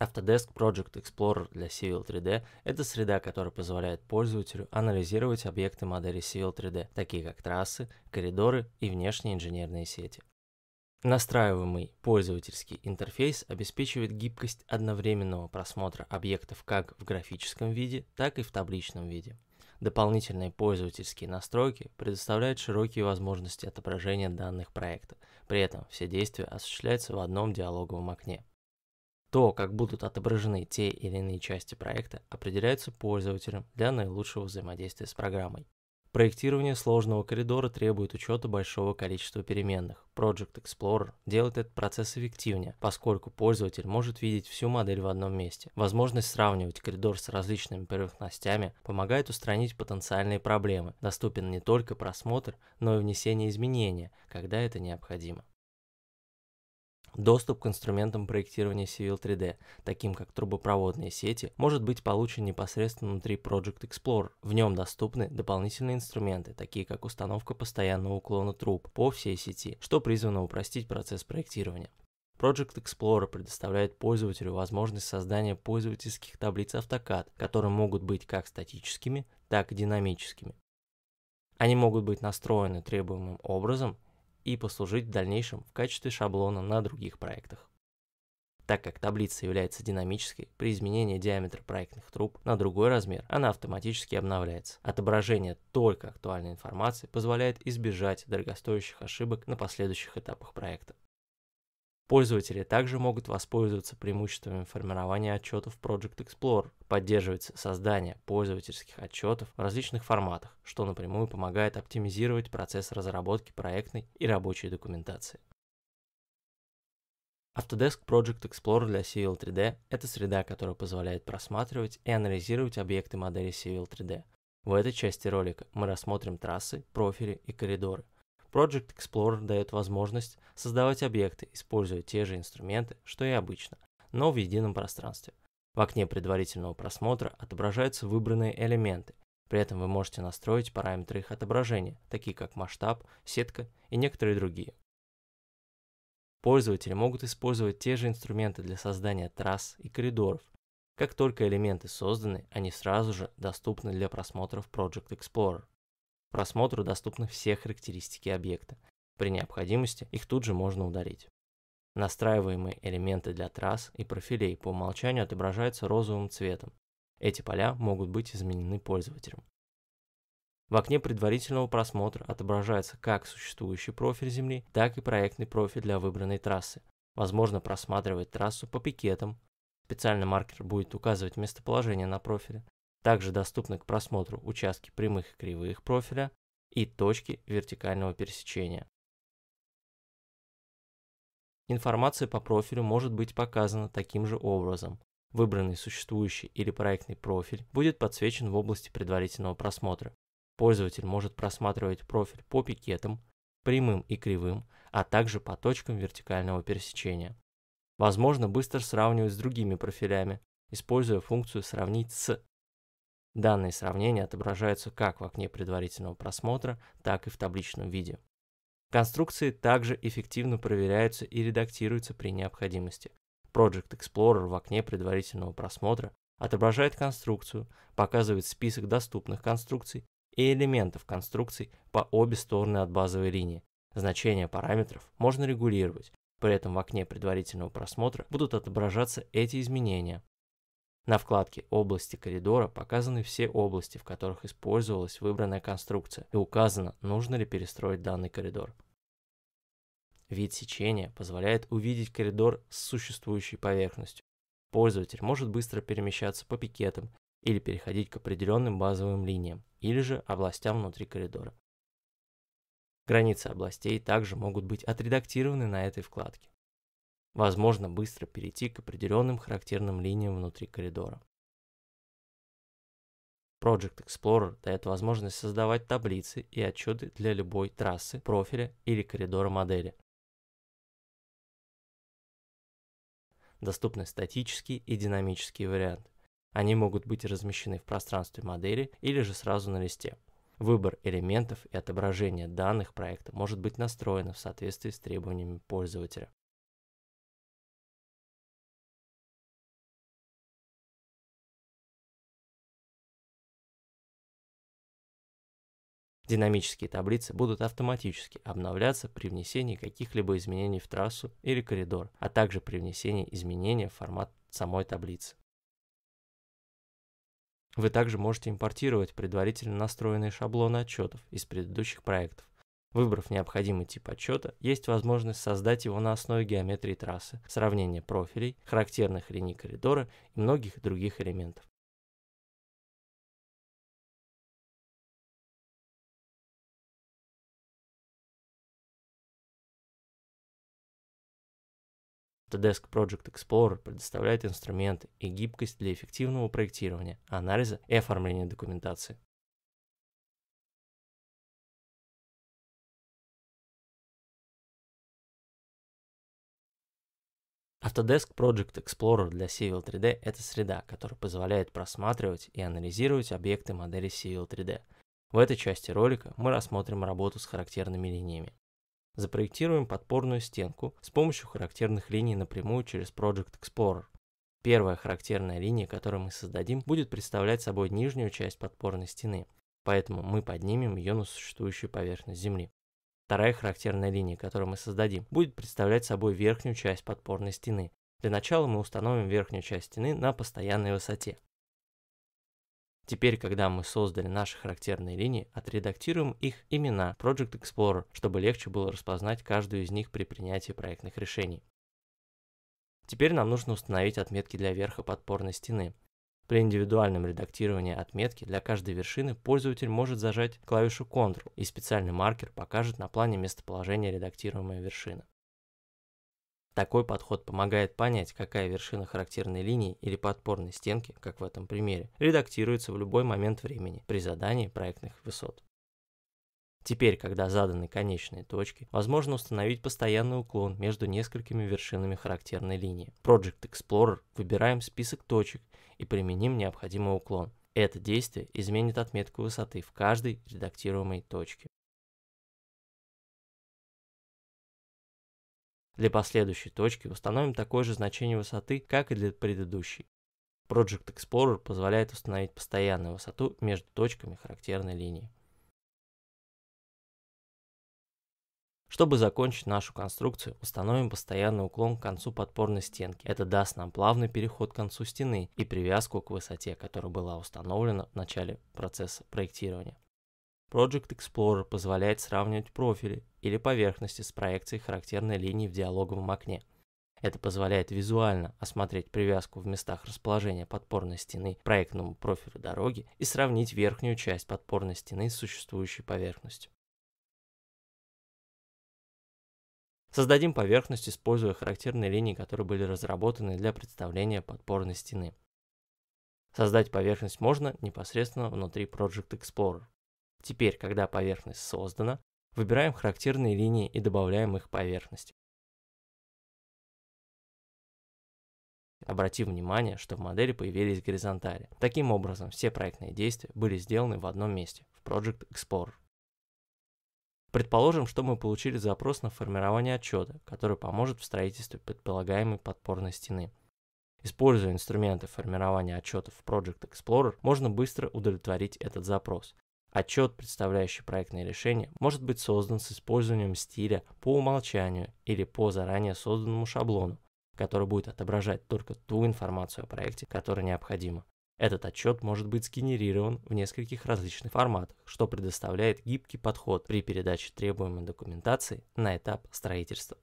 Autodesk Project Explorer для Civil 3D – это среда, которая позволяет пользователю анализировать объекты модели Civil 3D, такие как трассы, коридоры и внешние инженерные сети. Настраиваемый пользовательский интерфейс обеспечивает гибкость одновременного просмотра объектов как в графическом виде, так и в табличном виде. Дополнительные пользовательские настройки предоставляют широкие возможности отображения данных проекта. При этом все действия осуществляются в одном диалоговом окне. То, как будут отображены те или иные части проекта, определяется пользователем для наилучшего взаимодействия с программой. Проектирование сложного коридора требует учета большого количества переменных. Project Explorer делает этот процесс эффективнее, поскольку пользователь может видеть всю модель в одном месте. Возможность сравнивать коридор с различными поверхностями помогает устранить потенциальные проблемы. Доступен не только просмотр, но и внесение изменения, когда это необходимо. Доступ к инструментам проектирования Civil 3D, таким как трубопроводные сети, может быть получен непосредственно внутри Project Explorer. В нем доступны дополнительные инструменты, такие как установка постоянного уклона труб по всей сети, что призвано упростить процесс проектирования. Project Explorer предоставляет пользователю возможность создания пользовательских таблиц AutoCAD, которые могут быть как статическими, так и динамическими. Они могут быть настроены требуемым образом и послужить в дальнейшем в качестве шаблона на других проектах. Так как таблица является динамической, при изменении диаметра проектных труб на другой размер она автоматически обновляется. Отображение только актуальной информации позволяет избежать дорогостоящих ошибок на последующих этапах проекта. Пользователи также могут воспользоваться преимуществами формирования отчетов Project Explorer. Поддерживается создание пользовательских отчетов в различных форматах, что напрямую помогает оптимизировать процесс разработки проектной и рабочей документации. Autodesk Project Explorer для Civil 3D – это среда, которая позволяет просматривать и анализировать объекты модели Civil 3D. В этой части ролика мы рассмотрим трассы, профили и коридоры – Project Explorer дает возможность создавать объекты, используя те же инструменты, что и обычно, но в едином пространстве. В окне предварительного просмотра отображаются выбранные элементы. При этом вы можете настроить параметры их отображения, такие как масштаб, сетка и некоторые другие. Пользователи могут использовать те же инструменты для создания трасс и коридоров. Как только элементы созданы, они сразу же доступны для просмотра в Project Explorer. Просмотру доступны все характеристики объекта. При необходимости их тут же можно удалить. Настраиваемые элементы для трасс и профилей по умолчанию отображаются розовым цветом. Эти поля могут быть изменены пользователем. В окне предварительного просмотра отображается как существующий профиль Земли, так и проектный профиль для выбранной трассы. Возможно просматривать трассу по пикетам. Специальный маркер будет указывать местоположение на профиле, также доступны к просмотру участки прямых и кривых профиля и точки вертикального пересечения. Информация по профилю может быть показана таким же образом. Выбранный существующий или проектный профиль будет подсвечен в области предварительного просмотра. Пользователь может просматривать профиль по пикетам, прямым и кривым, а также по точкам вертикального пересечения. Возможно быстро сравнивать с другими профилями, используя функцию «Сравнить с», Данные сравнения отображаются как в окне предварительного просмотра, так и в табличном виде. Конструкции также эффективно проверяются и редактируются при необходимости. Project Explorer в окне предварительного просмотра отображает конструкцию, показывает список доступных конструкций и элементов конструкций по обе стороны от базовой линии. Значения параметров можно регулировать, при этом в окне предварительного просмотра будут отображаться эти изменения, на вкладке «Области коридора» показаны все области, в которых использовалась выбранная конструкция, и указано, нужно ли перестроить данный коридор. Вид сечения позволяет увидеть коридор с существующей поверхностью. Пользователь может быстро перемещаться по пикетам или переходить к определенным базовым линиям или же областям внутри коридора. Границы областей также могут быть отредактированы на этой вкладке возможно быстро перейти к определенным характерным линиям внутри коридора. Project Explorer дает возможность создавать таблицы и отчеты для любой трассы, профиля или коридора модели. Доступны статические и динамические варианты. Они могут быть размещены в пространстве модели или же сразу на листе. Выбор элементов и отображение данных проекта может быть настроено в соответствии с требованиями пользователя. Динамические таблицы будут автоматически обновляться при внесении каких-либо изменений в трассу или коридор, а также при внесении изменения в формат самой таблицы. Вы также можете импортировать предварительно настроенные шаблоны отчетов из предыдущих проектов. Выбрав необходимый тип отчета, есть возможность создать его на основе геометрии трассы, сравнения профилей, характерных линий коридора и многих других элементов. Autodesk Project Explorer предоставляет инструменты и гибкость для эффективного проектирования, анализа и оформления документации. Autodesk Project Explorer для Civil 3D – это среда, которая позволяет просматривать и анализировать объекты модели Civil 3D. В этой части ролика мы рассмотрим работу с характерными линиями запроектируем подпорную стенку с помощью характерных линий напрямую через Project Explorer. Первая характерная линия, которую мы создадим, будет представлять собой нижнюю часть подпорной стены, поэтому мы поднимем ее на существующую поверхность Земли. Вторая характерная линия, которую мы создадим, будет представлять собой верхнюю часть подпорной стены. Для начала мы установим верхнюю часть стены на постоянной высоте. Теперь, когда мы создали наши характерные линии, отредактируем их имена Project Explorer, чтобы легче было распознать каждую из них при принятии проектных решений. Теперь нам нужно установить отметки для верха подпорной стены. При индивидуальном редактировании отметки для каждой вершины пользователь может зажать клавишу Ctrl, и специальный маркер покажет на плане местоположение редактируемой вершины. Такой подход помогает понять, какая вершина характерной линии или подпорной стенки, как в этом примере, редактируется в любой момент времени при задании проектных высот. Теперь, когда заданы конечные точки, возможно установить постоянный уклон между несколькими вершинами характерной линии. В Project Explorer выбираем список точек и применим необходимый уклон. Это действие изменит отметку высоты в каждой редактируемой точке. Для последующей точки установим такое же значение высоты, как и для предыдущей. Project Explorer позволяет установить постоянную высоту между точками характерной линии. Чтобы закончить нашу конструкцию, установим постоянный уклон к концу подпорной стенки. Это даст нам плавный переход к концу стены и привязку к высоте, которая была установлена в начале процесса проектирования. Project Explorer позволяет сравнивать профили или поверхности с проекцией характерной линии в диалоговом окне. Это позволяет визуально осмотреть привязку в местах расположения подпорной стены к проектному профилю дороги и сравнить верхнюю часть подпорной стены с существующей поверхностью. Создадим поверхность, используя характерные линии, которые были разработаны для представления подпорной стены. Создать поверхность можно непосредственно внутри Project Explorer. Теперь, когда поверхность создана, выбираем характерные линии и добавляем их к поверхности. Обратив внимание, что в модели появились горизонтали. Таким образом, все проектные действия были сделаны в одном месте, в Project Explorer. Предположим, что мы получили запрос на формирование отчета, который поможет в строительстве предполагаемой подпорной стены. Используя инструменты формирования отчетов в Project Explorer, можно быстро удовлетворить этот запрос. Отчет, представляющий проектное решение, может быть создан с использованием стиля по умолчанию или по заранее созданному шаблону, который будет отображать только ту информацию о проекте, которая необходима. Этот отчет может быть сгенерирован в нескольких различных форматах, что предоставляет гибкий подход при передаче требуемой документации на этап строительства.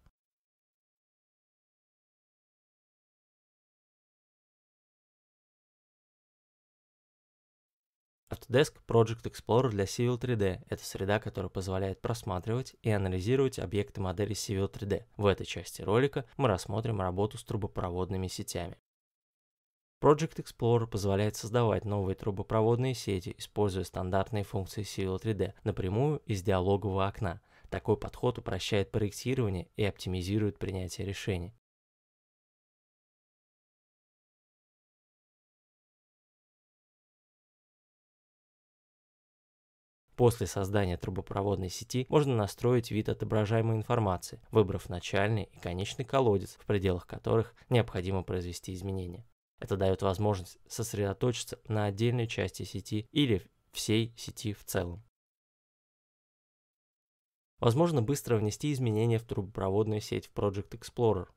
Autodesk Project Explorer для Civil 3D – это среда, которая позволяет просматривать и анализировать объекты модели Civil 3D. В этой части ролика мы рассмотрим работу с трубопроводными сетями. Project Explorer позволяет создавать новые трубопроводные сети, используя стандартные функции Civil 3D напрямую из диалогового окна. Такой подход упрощает проектирование и оптимизирует принятие решений. После создания трубопроводной сети можно настроить вид отображаемой информации, выбрав начальный и конечный колодец, в пределах которых необходимо произвести изменения. Это дает возможность сосредоточиться на отдельной части сети или всей сети в целом. Возможно быстро внести изменения в трубопроводную сеть в Project Explorer.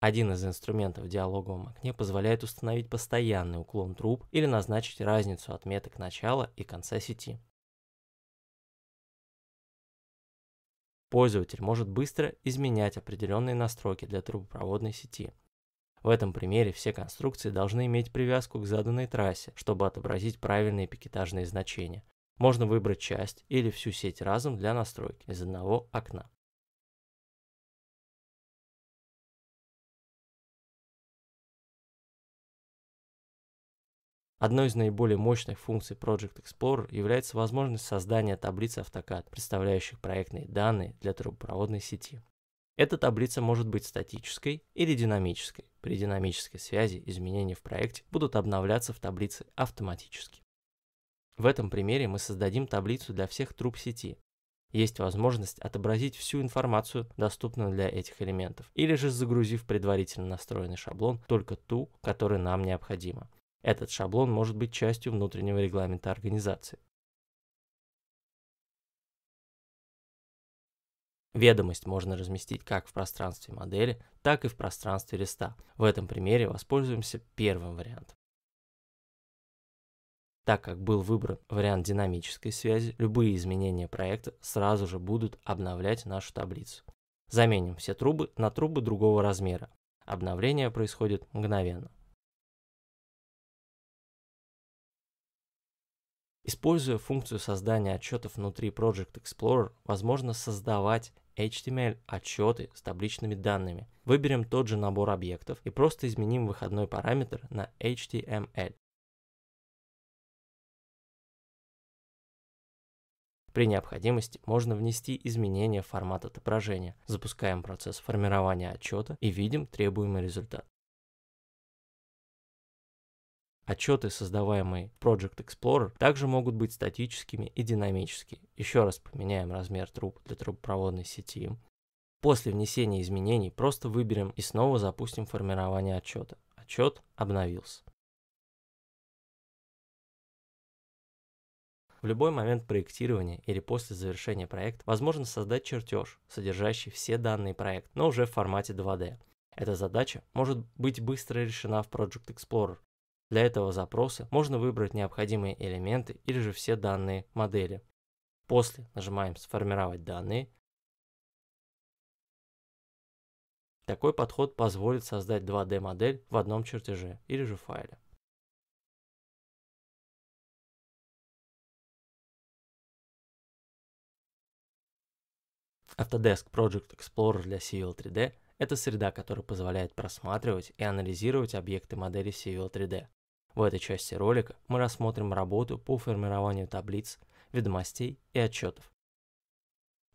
Один из инструментов в диалоговом окне позволяет установить постоянный уклон труб или назначить разницу отметок начала и конца сети. Пользователь может быстро изменять определенные настройки для трубопроводной сети. В этом примере все конструкции должны иметь привязку к заданной трассе, чтобы отобразить правильные пикетажные значения. Можно выбрать часть или всю сеть разом для настройки из одного окна. Одной из наиболее мощных функций Project Explorer является возможность создания таблицы автокад, представляющих проектные данные для трубопроводной сети. Эта таблица может быть статической или динамической. При динамической связи изменения в проекте будут обновляться в таблице автоматически. В этом примере мы создадим таблицу для всех труб сети. Есть возможность отобразить всю информацию, доступную для этих элементов, или же загрузив предварительно настроенный шаблон только ту, которая нам необходима. Этот шаблон может быть частью внутреннего регламента организации. Ведомость можно разместить как в пространстве модели, так и в пространстве листа. В этом примере воспользуемся первым вариантом. Так как был выбран вариант динамической связи, любые изменения проекта сразу же будут обновлять нашу таблицу. Заменим все трубы на трубы другого размера. Обновление происходит мгновенно. Используя функцию создания отчетов внутри Project Explorer, возможно создавать HTML-отчеты с табличными данными. Выберем тот же набор объектов и просто изменим выходной параметр на HTML. При необходимости можно внести изменения в формат отображения. Запускаем процесс формирования отчета и видим требуемый результат. Отчеты, создаваемые Project Explorer, также могут быть статическими и динамическими. Еще раз поменяем размер труб для трубопроводной сети. После внесения изменений просто выберем и снова запустим формирование отчета. Отчет обновился. В любой момент проектирования или после завершения проекта возможно создать чертеж, содержащий все данные проекта, но уже в формате 2D. Эта задача может быть быстро решена в Project Explorer для этого запроса можно выбрать необходимые элементы или же все данные модели. После нажимаем «Сформировать данные». Такой подход позволит создать 2D-модель в одном чертеже или же файле. Autodesk Project Explorer для CVL 3D – это среда, которая позволяет просматривать и анализировать объекты модели CVL 3D. В этой части ролика мы рассмотрим работу по формированию таблиц, ведомостей и отчетов.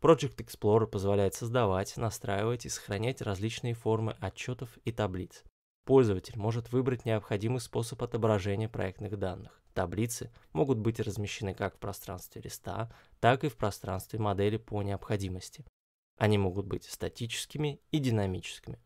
Project Explorer позволяет создавать, настраивать и сохранять различные формы отчетов и таблиц. Пользователь может выбрать необходимый способ отображения проектных данных. Таблицы могут быть размещены как в пространстве листа, так и в пространстве модели по необходимости. Они могут быть статическими и динамическими.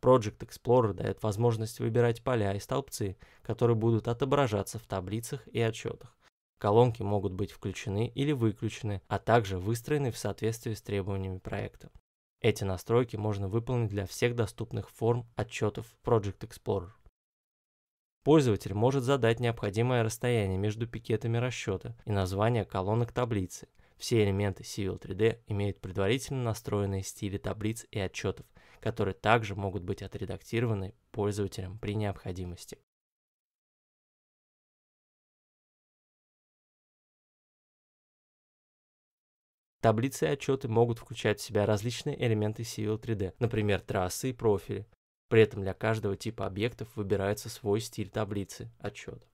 Project Explorer дает возможность выбирать поля и столбцы, которые будут отображаться в таблицах и отчетах. Колонки могут быть включены или выключены, а также выстроены в соответствии с требованиями проекта. Эти настройки можно выполнить для всех доступных форм отчетов Project Explorer. Пользователь может задать необходимое расстояние между пикетами расчета и название колонок таблицы. Все элементы Civil 3D имеют предварительно настроенные стили таблиц и отчетов, которые также могут быть отредактированы пользователем при необходимости. Таблицы и отчеты могут включать в себя различные элементы SEO 3D, например, трассы и профили. При этом для каждого типа объектов выбирается свой стиль таблицы отчета.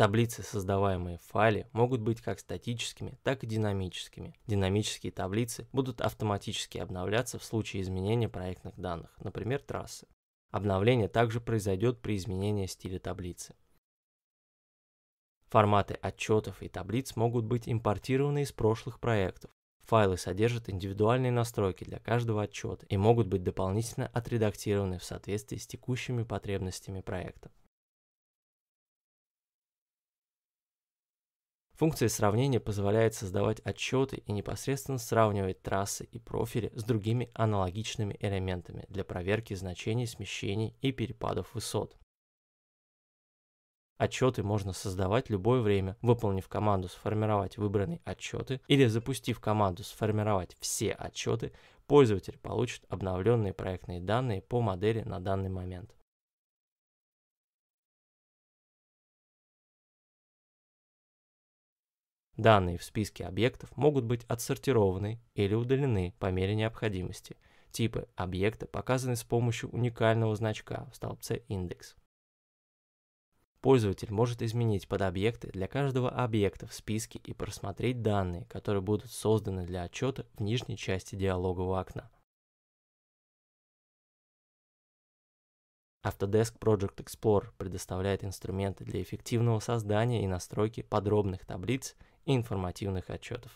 Таблицы, создаваемые в файле, могут быть как статическими, так и динамическими. Динамические таблицы будут автоматически обновляться в случае изменения проектных данных, например, трассы. Обновление также произойдет при изменении стиля таблицы. Форматы отчетов и таблиц могут быть импортированы из прошлых проектов. Файлы содержат индивидуальные настройки для каждого отчета и могут быть дополнительно отредактированы в соответствии с текущими потребностями проекта. Функция сравнения позволяет создавать отчеты и непосредственно сравнивать трассы и профили с другими аналогичными элементами для проверки значений смещений и перепадов высот. Отчеты можно создавать любое время, выполнив команду «Сформировать выбранные отчеты» или запустив команду «Сформировать все отчеты», пользователь получит обновленные проектные данные по модели на данный момент. Данные в списке объектов могут быть отсортированы или удалены по мере необходимости. Типы объекта показаны с помощью уникального значка в столбце «Индекс». Пользователь может изменить подобъекты для каждого объекта в списке и просмотреть данные, которые будут созданы для отчета в нижней части диалогового окна. Autodesk Project Explorer предоставляет инструменты для эффективного создания и настройки подробных таблиц и информативных отчетов.